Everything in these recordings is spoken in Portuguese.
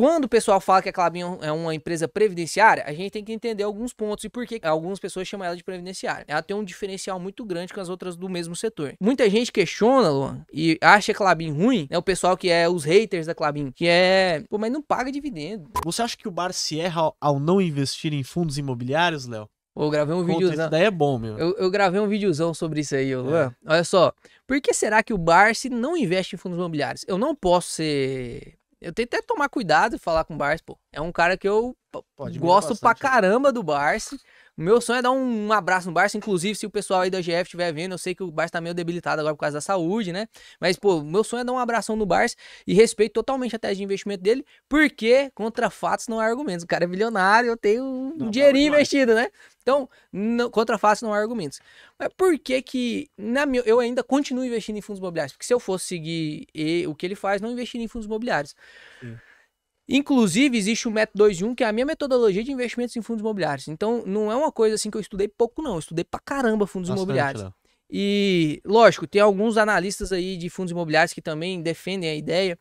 Quando o pessoal fala que a Clabin é, é uma empresa previdenciária, a gente tem que entender alguns pontos e por que algumas pessoas chamam ela de previdenciária. Ela tem um diferencial muito grande com as outras do mesmo setor. Muita gente questiona, Luan, e acha a Clabin ruim, né? O pessoal que é os haters da Clabin, que é, pô, mas não paga dividendo. Você acha que o Bar se erra ao não investir em fundos imobiliários, Léo? Pô, eu gravei um Conta, videozão. Isso daí é bom, meu. Eu, eu, gravei um videozão sobre isso aí, Luan. É. Olha só. Por que será que o Barsi não investe em fundos imobiliários? Eu não posso ser eu tento até tomar cuidado e falar com o Barsi, pô. É um cara que eu Pode gosto pra caramba do Barça. O meu sonho é dar um abraço no Barça, inclusive se o pessoal aí da GF estiver vendo, eu sei que o Barça tá meio debilitado agora por causa da saúde, né? Mas, pô, meu sonho é dar um abração no Barça e respeito totalmente a tese de investimento dele, porque contra fatos não há argumentos. O cara é milionário, eu tenho um não, dinheirinho investido, né? Então, não, contra fatos não há argumentos. Mas por que que na minha, eu ainda continuo investindo em fundos imobiliários? Porque se eu fosse seguir e, o que ele faz, não investiria em fundos imobiliários. Sim. Inclusive, existe o método 2.1, que é a minha metodologia de investimentos em fundos imobiliários. Então, não é uma coisa assim que eu estudei pouco, não. Eu estudei pra caramba fundos Bastante, imobiliários. Não. E, lógico, tem alguns analistas aí de fundos imobiliários que também defendem a ideia.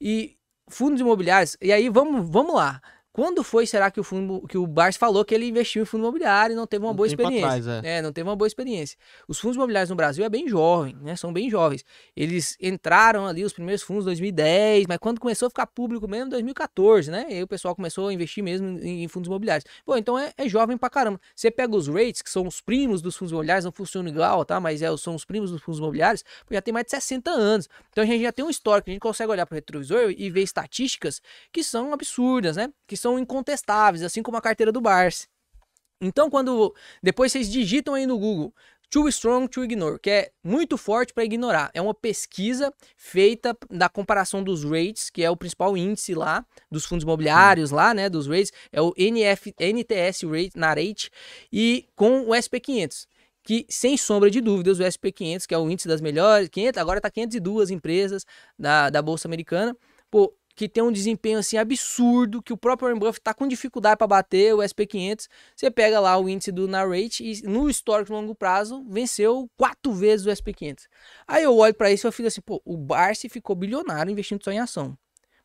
E fundos imobiliários, e aí vamos, vamos lá. Quando foi, será que o fundo que o Barça falou que ele investiu em fundo imobiliário e não teve uma um boa experiência? Atrás, é. é. não teve uma boa experiência. Os fundos imobiliários no Brasil é bem jovem, né? São bem jovens. Eles entraram ali os primeiros fundos em 2010, mas quando começou a ficar público mesmo 2014, né? E aí o pessoal começou a investir mesmo em, em fundos imobiliários. Bom, então é, é, jovem pra caramba. Você pega os rates, que são os primos dos fundos imobiliários, não funciona igual, tá? Mas é, são os primos dos fundos imobiliários, já tem mais de 60 anos. Então a gente já tem um histórico, a gente consegue olhar para o retrovisor e ver estatísticas que são absurdas, né? Que são incontestáveis, assim como a carteira do Barsi. Então, quando depois vocês digitam aí no Google Too Strong to Ignore, que é muito forte para ignorar. É uma pesquisa feita da comparação dos rates, que é o principal índice lá dos fundos imobiliários lá, né, dos rates, é o NF, NTS rate, na rate e com o SP 500 que sem sombra de dúvidas o S&P 500, que é o índice das melhores, 500, agora está 502 empresas da, da bolsa americana. Pô, que tem um desempenho assim absurdo, que o próprio Warren Buffett está com dificuldade para bater o SP500, você pega lá o índice do Narrate e no histórico longo prazo venceu quatro vezes o SP500. Aí eu olho para isso e eu fico assim, pô, o Barsi ficou bilionário investindo só em ação.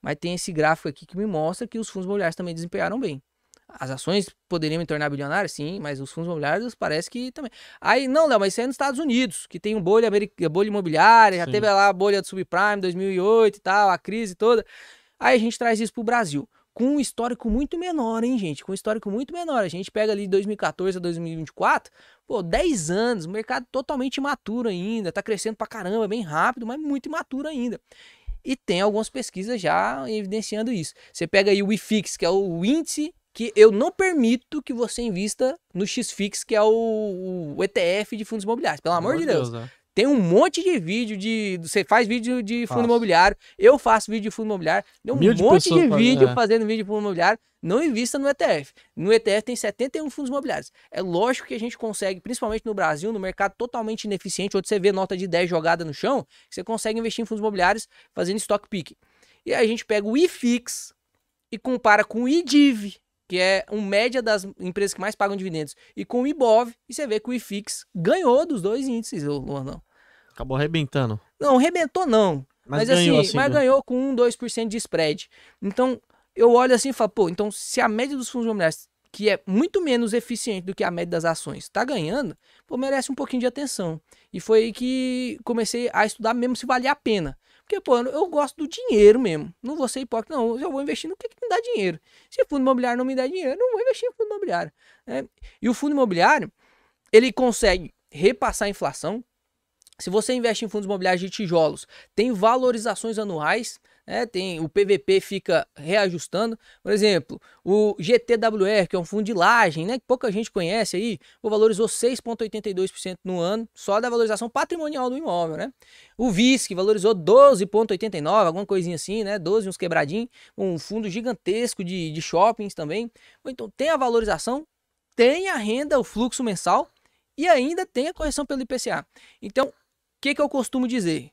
Mas tem esse gráfico aqui que me mostra que os fundos imobiliários também desempenharam bem. As ações poderiam me tornar bilionário? Sim, mas os fundos imobiliários parece que também. Aí, não, Léo, mas isso é nos Estados Unidos, que tem um bolha, bolha imobiliária, Sim. já teve lá a bolha do subprime 2008 e tal, a crise toda. Aí a gente traz isso para o Brasil com um histórico muito menor, hein, gente? Com um histórico muito menor. A gente pega ali de 2014 a 2024, pô, 10 anos, mercado totalmente imaturo ainda, tá crescendo pra caramba, bem rápido, mas muito imaturo ainda. E tem algumas pesquisas já evidenciando isso. Você pega aí o IFIX, que é o índice que eu não permito que você invista no XFIX, que é o, o ETF de fundos imobiliários, pelo amor, de Deus. Deus né? Tem um monte de vídeo de. Você faz vídeo de fundo imobiliário, eu faço vídeo de fundo imobiliário, tem um Mil monte de, de vídeo fazendo, é. fazendo vídeo de fundo imobiliário. Não invista no ETF. No ETF tem 71 fundos imobiliários. É lógico que a gente consegue, principalmente no Brasil, no mercado totalmente ineficiente, onde você vê nota de 10 jogada no chão, você consegue investir em fundos imobiliários fazendo stock pick. E aí a gente pega o IFIX e compara com o IDIV, que é um média das empresas que mais pagam dividendos, e com o IBOV, e você vê que o IFIX ganhou dos dois índices, Luan, não. Acabou arrebentando. Não, arrebentou não. Mas, mas ganhou, assim, assim, mas né? ganhou com 1, 2% de spread. Então, eu olho assim e falo, pô, então se a média dos fundos imobiliários, que é muito menos eficiente do que a média das ações, está ganhando, pô, merece um pouquinho de atenção. E foi aí que comecei a estudar mesmo se valia a pena. Porque, pô, eu gosto do dinheiro mesmo. Não vou ser hipócrita, não. Eu vou investir no que, que me dá dinheiro. Se o fundo imobiliário não me dá dinheiro, não vou investir em fundo imobiliário. Né? E o fundo imobiliário, ele consegue repassar a inflação, se você investe em fundos imobiliários de tijolos, tem valorizações anuais, né? tem o PVP fica reajustando. Por exemplo, o GTWR, que é um fundo de laje, né, que pouca gente conhece aí, valorizou 6,82% no ano, só da valorização patrimonial do imóvel, né? O VISC que valorizou 12,89%, alguma coisinha assim, né? 12, uns quebradinhos, um fundo gigantesco de, de shoppings também. Então tem a valorização, tem a renda, o fluxo mensal, e ainda tem a correção pelo IPCA. Então, que, que eu costumo dizer?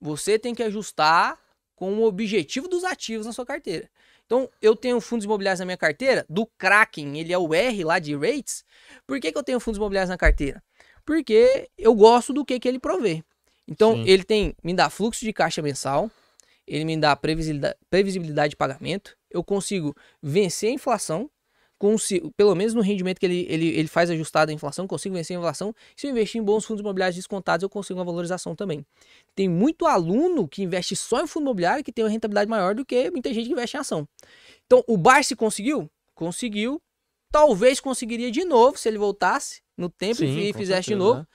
Você tem que ajustar com o objetivo dos ativos na sua carteira. Então, eu tenho fundos imobiliários na minha carteira, do Kraken, ele é o R lá de rates. Por que, que eu tenho fundos imobiliários na carteira? Porque eu gosto do que, que ele provê. Então, Sim. ele tem me dá fluxo de caixa mensal, ele me dá previsibilidade, previsibilidade de pagamento, eu consigo vencer a inflação, consigo, pelo menos no rendimento que ele, ele, ele faz ajustado à inflação, consigo vencer a inflação. Se eu investir em bons fundos imobiliários descontados, eu consigo uma valorização também. Tem muito aluno que investe só em fundo imobiliário que tem uma rentabilidade maior do que muita gente que investe em ação. Então, o Barsi conseguiu? Conseguiu. Talvez conseguiria de novo se ele voltasse no tempo Sim, e fizesse certeza. de novo. Né?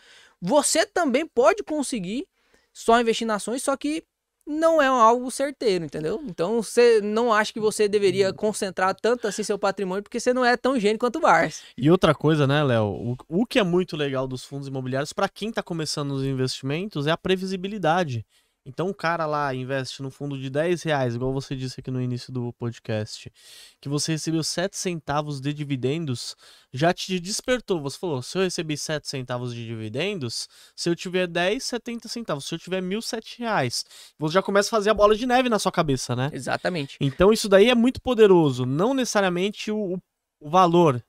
Você também pode conseguir só investir em ações, só que não é algo certeiro, entendeu? Então você não acha que você deveria uhum. concentrar tanto assim seu patrimônio, porque você não é tão gênio quanto o Barça. E outra coisa, né, Léo? O, o, que é muito legal dos fundos imobiliários, para quem está começando os investimentos, é a previsibilidade. Então o cara lá investe no fundo de 10 reais, igual você disse aqui no início do podcast, que você recebeu 7 centavos de dividendos, já te despertou. Você falou, se eu recebi 7 centavos de dividendos, se eu tiver 10, 70 centavos. Se eu tiver mil, 7 reais. Você já começa a fazer a bola de neve na sua cabeça, né? Exatamente. Então isso daí é muito poderoso. Não necessariamente o, o valor,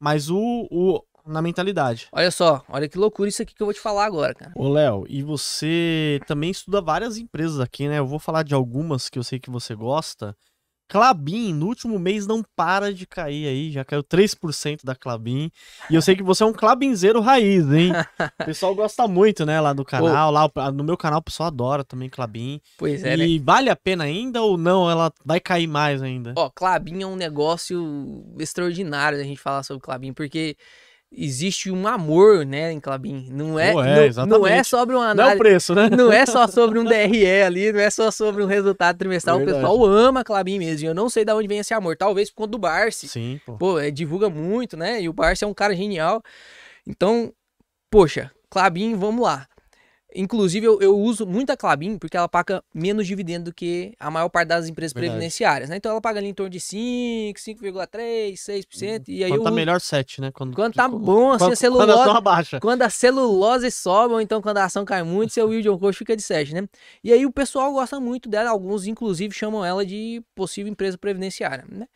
mas o, o na mentalidade. Olha só, olha que loucura isso aqui que eu vou te falar agora, cara. Ô, Léo, e você também estuda várias empresas aqui, né? Eu vou falar de algumas que eu sei que você gosta. Clabin, no último mês não para de cair aí, já caiu 3% da Clabin. E eu sei que você é um Clabinzeiro raiz, hein? O pessoal gosta muito, né, lá do canal, lá no meu canal o pessoal adora também Clabin. Pois é. E né? vale a pena ainda ou não? Ela vai cair mais ainda? Ó, Clabin é um negócio extraordinário da gente falar sobre Clabin, porque existe um amor, né, em Clabin. Não é, oh, é, não, não, é sobre uma análise, não é o preço, né? Não é só sobre um DRE ali, não é só sobre um resultado trimestral. É o pessoal ama Clabin mesmo. eu não sei de onde vem esse amor. Talvez por conta do Barça Sim. Pô, pô é, divulga muito, né? E o Barça é um cara genial. Então, poxa, Clabin, vamos lá. Inclusive, eu, eu, uso muito a Clabin porque ela paga menos dividendo do que a maior parte das empresas Verdade. previdenciárias, né? Então ela paga ali em torno de 5, 5,3, 6%. Hum. E aí quando tá eu tá uso... melhor 7, né? Quando, quando tá tipo, bom, assim, quando, a tá celulose. Quando a ação abaixa. Quando a celulose sobe, ou então quando a ação cai muito, seu William on fica de 7, né? E aí o pessoal gosta muito dela, alguns inclusive chamam ela de possível empresa previdenciária, né?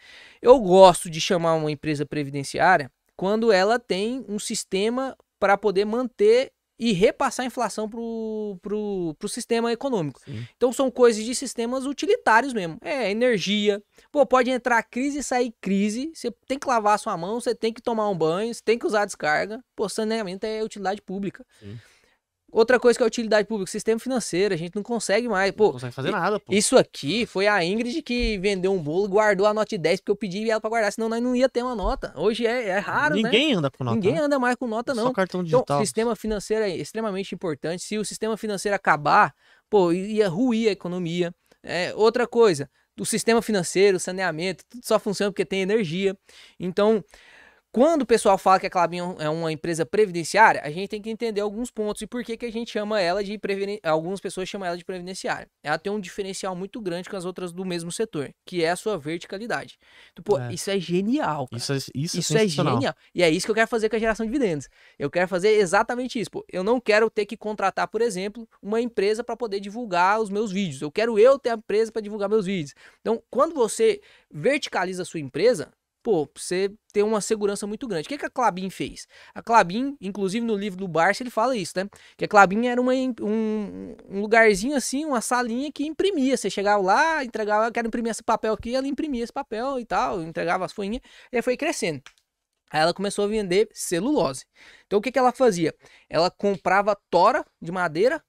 Eu gosto de chamar uma empresa previdenciária quando ela tem um sistema para poder manter e repassar a inflação pro, pro, pro sistema econômico. Sim. Então são coisas de sistemas utilitários mesmo. É energia. Pô, pode entrar crise e sair crise. Você tem que lavar a sua mão, você tem que tomar um banho, você tem que usar a descarga. Pô, saneamento é utilidade pública. Sim. Outra coisa que é a utilidade pública, sistema financeiro, a gente não consegue mais. Pô, não consegue fazer nada, pô. Isso aqui foi a Ingrid que vendeu um bolo, guardou a nota de 10, porque eu pedi ela para guardar, senão nós não ia ter uma nota. Hoje é, é raro, né? Ninguém né? anda com nota. Ninguém né? anda mais com nota, é não. Só cartão então, digital. Então, sistema financeiro é extremamente importante. Se o sistema financeiro acabar, pô, ia ruir a economia. É, outra coisa, o sistema financeiro, saneamento, tudo só funciona porque tem energia. Então, quando o pessoal fala que a Clabinho é, é uma empresa previdenciária, a gente tem que entender alguns pontos e por que, que a gente chama ela de previdenciária. Algumas pessoas chamam ela de previdenciária. Ela tem um diferencial muito grande com as outras do mesmo setor, que é a sua verticalidade. pô, é. isso é genial. Cara. Isso, é, isso, é isso é, é genial. E é isso que eu quero fazer com a geração de dividendos. Eu quero fazer exatamente isso. Pô. Eu não quero ter que contratar, por exemplo, uma empresa para poder divulgar os meus vídeos. Eu quero eu ter a empresa para divulgar meus vídeos. Então, quando você verticaliza a sua empresa, pô, você ter uma segurança muito grande. O que, que a Clabin fez? A Clabin, inclusive no livro do Barça, ele fala isso, né? Que a Clabin era uma, um, um, lugarzinho assim, uma salinha que imprimia. Você chegava lá, entregava, quero imprimir esse papel aqui, ela imprimia esse papel e tal, entregava as folhinhas, e foi crescendo. Aí ela começou a vender celulose. Então o que, que ela fazia? Ela comprava tora de madeira,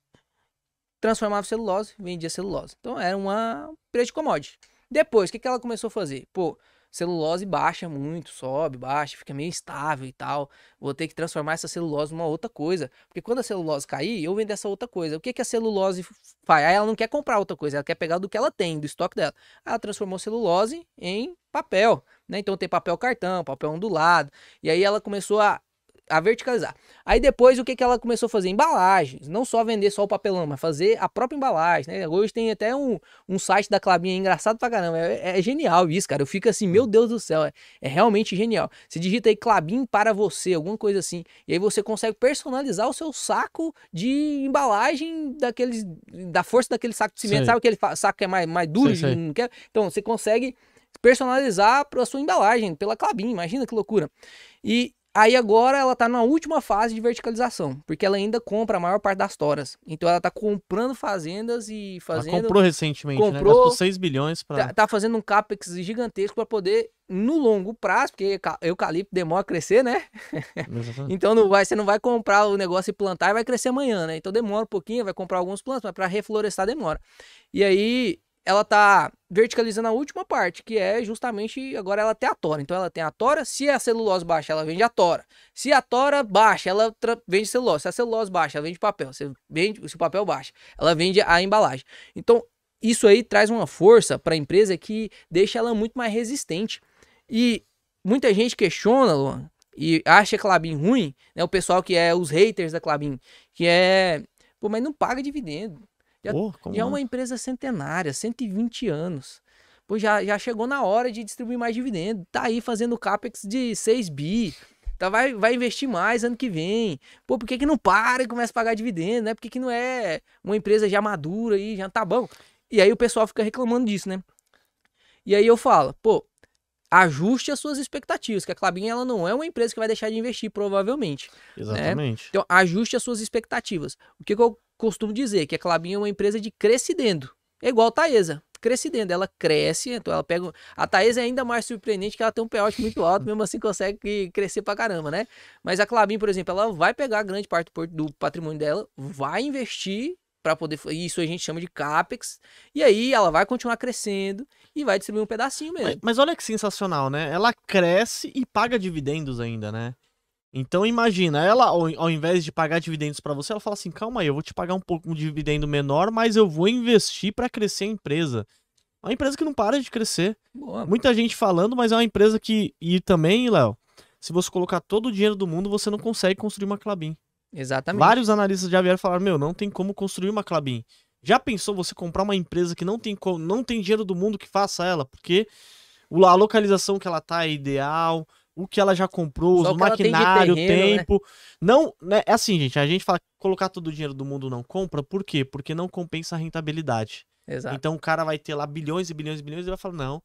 transformava celulose, vendia celulose. Então era uma preço de commodity. Depois, o que, que ela começou a fazer? Pô, celulose baixa muito, sobe, baixa, fica meio instável e tal. Vou ter que transformar essa celulose numa outra coisa. Porque quando a celulose cair, eu vendo essa outra coisa. O que, que a celulose faz? Aí ela não quer comprar outra coisa, ela quer pegar do que ela tem, do estoque dela. Ela transformou celulose em papel. Né? Então tem papel cartão, papel ondulado. E aí ela começou a a verticalizar. Aí depois o que, que ela começou a fazer? Embalagens, não só vender só o papelão, mas fazer a própria embalagem, né? Hoje tem até um, um site da Clabinha é engraçado pra caramba, é, é, é, genial isso, cara, eu fico assim, meu Deus do céu, é, é realmente genial. Você digita aí Clabin para você, alguma coisa assim, e aí você consegue personalizar o seu saco de embalagem daqueles, da força daquele saco de cimento, sei. sabe aquele saco que é mais, mais duro? Sei, sei. Quer... Então, você consegue personalizar para a sua embalagem pela Clabin, imagina que loucura. E, Aí agora ela tá na última fase de verticalização, porque ela ainda compra a maior parte das toras. Então ela tá comprando fazendas e fazendo. Ela comprou recentemente, comprou, né? Gastou 6 bilhões para. Tá, tá, fazendo um capex gigantesco para poder, no longo prazo, porque eucalipto demora a crescer, né? então não vai, você não vai comprar o negócio e plantar e vai crescer amanhã, né? Então demora um pouquinho, vai comprar alguns plantas, mas para reflorestar demora. E aí ela tá verticalizando a última parte, que é justamente agora ela tem a tora. Então ela tem a tora, se a celulose baixa, ela vende a tora. Se a tora baixa, ela vende celulose. Se a celulose baixa, ela vende papel. Se, vende, se o papel baixa, ela vende a embalagem. Então isso aí traz uma força para a empresa que deixa ela muito mais resistente. E muita gente questiona, Luan, e acha a Clabin ruim, né? O pessoal que é os haters da Clabin, que é, pô, mas não paga dividendo. Já, oh, é uma empresa centenária, 120 anos. Pô, já, já chegou na hora de distribuir mais dividendos. Tá aí fazendo CAPEX de 6 bi. Tá, vai, vai investir mais ano que vem. Pô, por que, que não para e começa a pagar dividendo, né? Por que, que não é uma empresa já madura e já tá bom? E aí o pessoal fica reclamando disso, né? E aí eu falo, pô, ajuste as suas expectativas, que a Clabin ela não é uma empresa que vai deixar de investir, provavelmente. Né? Exatamente. Né? Então, ajuste as suas expectativas. O que, que eu costumo dizer que a Clabin é uma empresa de crescendo. É igual a Taesa, crescendo. Ela cresce, então ela pega. A Taesa é ainda mais surpreendente que ela tem um payout muito alto, mesmo assim consegue crescer pra caramba, né? Mas a Clabin, por exemplo, ela vai pegar grande parte do patrimônio dela, vai investir para poder. Isso a gente chama de CAPEX. E aí ela vai continuar crescendo e vai distribuir um pedacinho mesmo. Mas, mas olha que sensacional, né? Ela cresce e paga dividendos ainda, né? Então imagina, ela ao, ao invés de pagar dividendos para você, ela fala assim: "Calma aí, eu vou te pagar um pouco um dividendo menor, mas eu vou investir para crescer a empresa". É uma empresa que não para de crescer. Boa. Muita gente falando, mas é uma empresa que e também, Léo, se você colocar todo o dinheiro do mundo, você não consegue construir uma Clabin. Exatamente. Vários analistas já vieram falar "Meu, não tem como construir uma Clabin". Já pensou você comprar uma empresa que não tem não tem dinheiro do mundo que faça ela, porque a localização que ela tá é ideal, o que ela já comprou, Só os maquinário, o né? tempo. Né? Não, né? É assim, gente, a gente fala colocar todo o dinheiro do mundo não compra, por quê? Porque não compensa a rentabilidade. Exato. Então o cara vai ter lá bilhões e bilhões e bilhões e vai falar: "Não,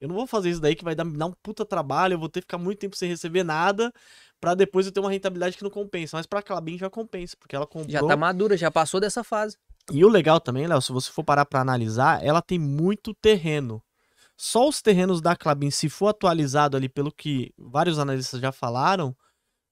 eu não vou fazer isso daí que vai dar, dar um puta trabalho, eu vou ter que ficar muito tempo sem receber nada para depois eu ter uma rentabilidade que não compensa". Mas para aquela bem já compensa, porque ela comprou. Já tá madura, já passou dessa fase. E o legal também, Léo, se você for parar para analisar, ela tem muito terreno. Só os terrenos da Clabin, se for atualizado ali pelo que vários analistas já falaram,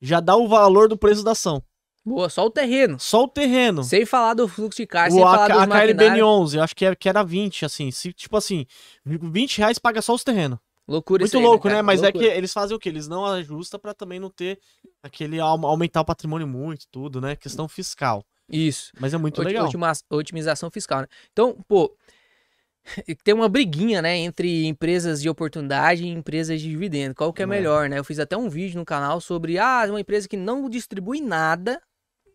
já dá o valor do preço da ação. Boa, só o terreno. Só o terreno. Sem falar do fluxo de caixa, o sem a, falar dos a KLBN 11, eu acho que era, é, que era 20, assim. Se, tipo assim, 20 reais paga só os terrenos. Loucura Muito isso aí, né, louco, né? Cara? Mas Loucura. é que eles fazem o quê? Eles não ajustam para também não ter aquele aumentar o patrimônio muito, tudo, né? Questão fiscal. Isso. Mas é muito Otim, legal. Otimização fiscal, né? Então, pô, tem uma briguinha, né, entre empresas de oportunidade e empresas de dividendo. Qual que é, é melhor, né? Eu fiz até um vídeo no canal sobre ah, uma empresa que não distribui nada,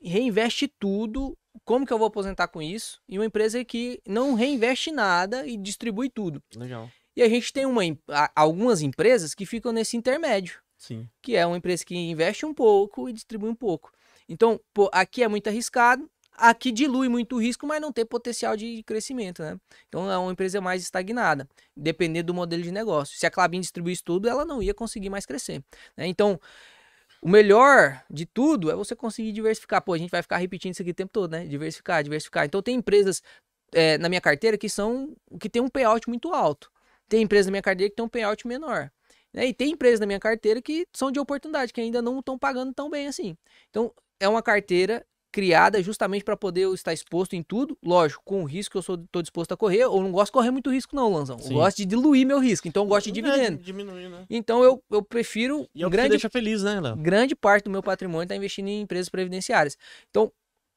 reinveste tudo. Como que eu vou aposentar com isso? E uma empresa que não reinveste nada e distribui tudo. Legal. E a gente tem uma, algumas empresas que ficam nesse intermédio. Sim. Que é uma empresa que investe um pouco e distribui um pouco. Então, pô, aqui é muito arriscado, aqui dilui muito o risco, mas não tem potencial de crescimento, né? Então é uma empresa mais estagnada, dependendo do modelo de negócio. Se a Clabin distribuísse tudo, ela não ia conseguir mais crescer. Né? Então, o melhor de tudo é você conseguir diversificar. Pô, a gente vai ficar repetindo isso aqui o tempo todo, né? Diversificar, diversificar. Então tem empresas é, na minha carteira que são que tem um payout muito alto. Tem empresas na minha carteira que tem um payout menor. Né? E tem empresas na minha carteira que são de oportunidade, que ainda não estão pagando tão bem assim. Então, é uma carteira criada justamente para poder estar exposto em tudo. Lógico, com o risco que eu sou, tô disposto a correr. Ou não gosto de correr muito risco, não, Lanzão. Eu gosto de diluir meu risco. Então eu gosto de dividendo. É, diminuir, né? Então eu, eu prefiro. E é grande, deixa feliz, né, Léo? Grande parte do meu patrimônio está investindo em empresas previdenciárias. Então,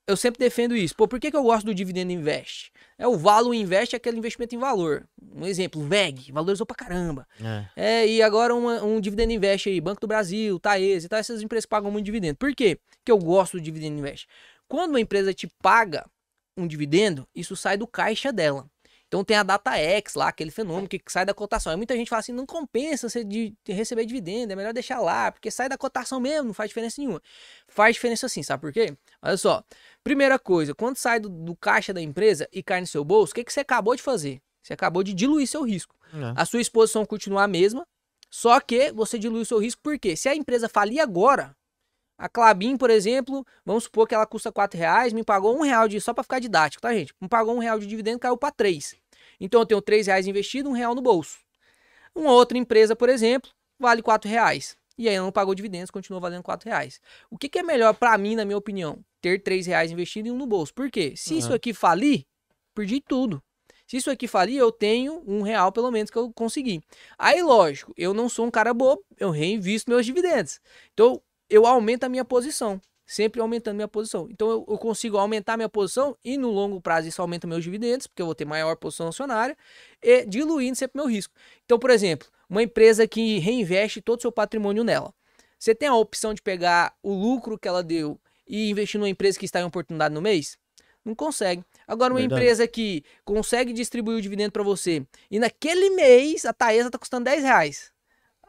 eu sempre defendo isso. Pô, por que, que eu gosto do dividendo invest? É o valor invest é aquele investimento em valor. Um exemplo, VEG, valorizou pra caramba. É. é e agora uma, um dividendo invest aí, Banco do Brasil, Taesa e tal, essas empresas pagam muito dividendo. Por quê que eu gosto do dividendo invest? Quando uma empresa te paga um dividendo, isso sai do caixa dela. Então tem a data X lá, aquele fenômeno que sai da cotação. Aí muita gente fala assim, não compensa você de, receber dividendo, é melhor deixar lá, porque sai da cotação mesmo, não faz diferença nenhuma. Faz diferença sim, sabe por quê? Olha só, primeira coisa, quando sai do, do caixa da empresa e cai no seu bolso, o que, que você acabou de fazer? Você acabou de diluir seu risco. É. A sua exposição continua a mesma, só que você dilui o seu risco, porque se a empresa falir agora, a Clabin, por exemplo, vamos supor que ela custa 4 reais, me pagou um real de, só para ficar didático, tá, gente? Me pagou um real de dividendo, caiu para 3. Então eu tenho três reais investido, um real no bolso. Uma outra empresa, por exemplo, vale quatro reais. E aí ela não pagou dividendos, continua valendo quatro reais. O que, que é melhor para mim, na minha opinião? Ter três reais investido e um no bolso. Por quê? Se uhum. isso aqui falir, perdi tudo. Se isso aqui falir, eu tenho um real pelo menos que eu consegui. Aí, lógico, eu não sou um cara bobo, eu reinvisto meus dividendos. Então, eu aumento a minha posição sempre aumentando minha posição. Então eu, eu, consigo aumentar minha posição e no longo prazo isso aumenta meus dividendos, porque eu vou ter maior posição acionária e diluindo sempre meu risco. Então, por exemplo, uma empresa que reinveste todo o seu patrimônio nela. Você tem a opção de pegar o lucro que ela deu e investir numa empresa que está em oportunidade no mês? Não consegue. Agora, uma Verdade. empresa que consegue distribuir o dividendo para você e naquele mês a Taesa está custando 10 reais.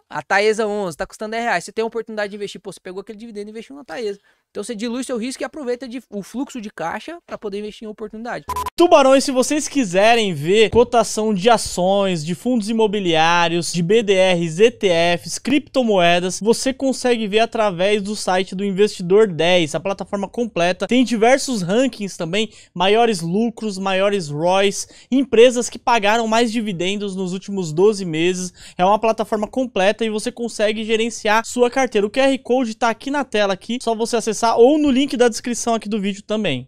A Taesa 11 está custando 10 reais. Você tem a oportunidade de investir. Pô, você pegou aquele dividendo e investiu na Taesa. Então você dilui seu risco e aproveita de, o fluxo de caixa para poder investir em oportunidade. Tubarões, se vocês quiserem ver cotação de ações, de fundos imobiliários, de BDRs, ETFs, criptomoedas, você consegue ver através do site do Investidor 10, a plataforma completa. Tem diversos rankings também, maiores lucros, maiores ROIs, empresas que pagaram mais dividendos nos últimos 12 meses. É uma plataforma completa e você consegue gerenciar sua carteira. O QR Code está aqui na tela aqui, só você acessar acessar ou no link da descrição aqui do vídeo também.